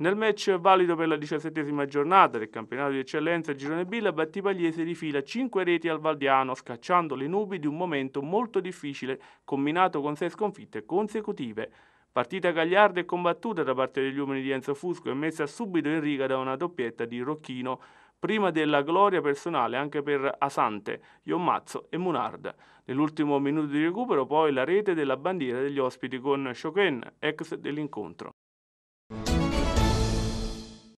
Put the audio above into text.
Nel match valido per la diciassettesima giornata del campionato di eccellenza Girone B, la Battipagliese rifila 5 reti al Valdiano, scacciando le nubi di un momento molto difficile, combinato con 6 sconfitte consecutive. Partita gagliarda e combattuta da parte degli uomini di Enzo Fusco e messa subito in riga da una doppietta di Rocchino, prima della gloria personale anche per Asante, Iommazzo e Munard. Nell'ultimo minuto di recupero poi la rete della bandiera degli ospiti con Shoken, ex dell'incontro.